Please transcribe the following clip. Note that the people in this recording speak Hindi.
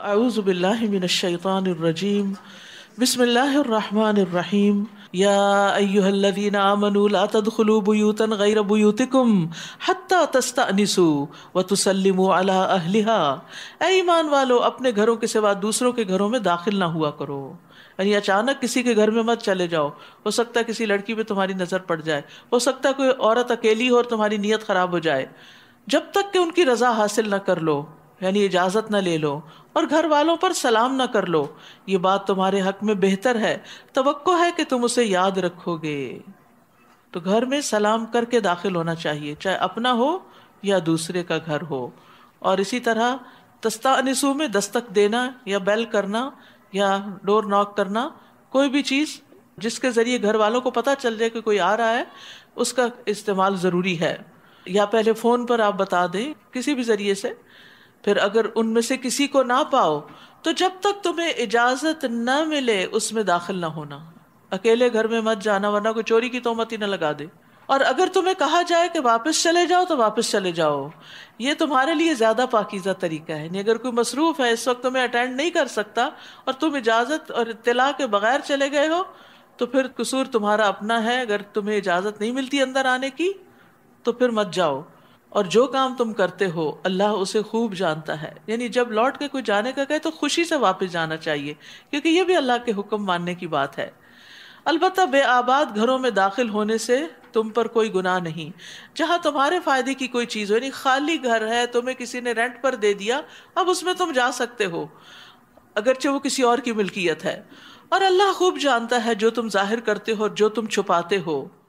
आउज़बिल्लिमिनशैतानरजीम बसमीम यादीन आमनतदलूबयूतन गैर बुयूतकुम ईमान वालो अपने घरों के सिवा दूसरों के घरों में दाखिल ना हुआ करो यानी अचानक किसी के घर में मत चले जाओ हो सकता है किसी लड़की पे तुम्हारी नज़र पड़ जाए हो सकता है कोई औरत अकेली हो और तुम्हारी नीयत ख़राब हो जाए जब तक कि उनकी रज़ा हासिल न कर लो यानी इजाज़त न ले लो और घर वालों पर सलाम न कर लो ये बात तुम्हारे हक में बेहतर है तो है कि तुम उसे याद रखोगे तो घर में सलाम करके दाखिल होना चाहिए चाहे अपना हो या दूसरे का घर हो और इसी तरह दस्ता में दस्तक देना या बेल करना या डोर नॉक करना कोई भी चीज़ जिसके ज़रिए घर वालों को पता चल जाए कि कोई आ रहा है उसका इस्तेमाल ज़रूरी है या पहले फ़ोन पर आप बता दें किसी भी ज़रिए से फिर अगर उनमें से किसी को ना पाओ तो जब तक तुम्हें इजाजत न मिले उसमें दाखिल ना होना अकेले घर में मत जाना वरना कोई चोरी की तोहमत ही ना लगा दे और अगर तुम्हें कहा जाए कि वापस चले जाओ तो वापस चले जाओ ये तुम्हारे लिए ज़्यादा पाकिज़ा तरीका है नहीं अगर कोई मसरूफ़ है इस वक्त तुम्हें अटेंड नहीं कर सकता और तुम इजाज़त और इतला के बगैर चले गए हो तो फिर कसूर तुम्हारा अपना है अगर तुम्हें इजाज़त नहीं मिलती अंदर आने की तो फिर मत जाओ और जो काम तुम करते हो अल्लाह उसे खूब जानता है यानी जब लौट के कोई जाने का कहे तो खुशी से वापस जाना चाहिए क्योंकि ये भी अल्लाह के हुक्म मानने की बात है अलबत् बेआबाद घरों में दाखिल होने से तुम पर कोई गुनाह नहीं जहाँ तुम्हारे फ़ायदे की कोई चीज़ हो यानी खाली घर है तुम्हें किसी ने रेंट पर दे दिया अब उसमें तुम जा सकते हो अगरचे वो किसी और की मिल्कियत है और अल्लाह खूब जानता है जो तुम जाहिर करते हो और जो तुम छुपाते हो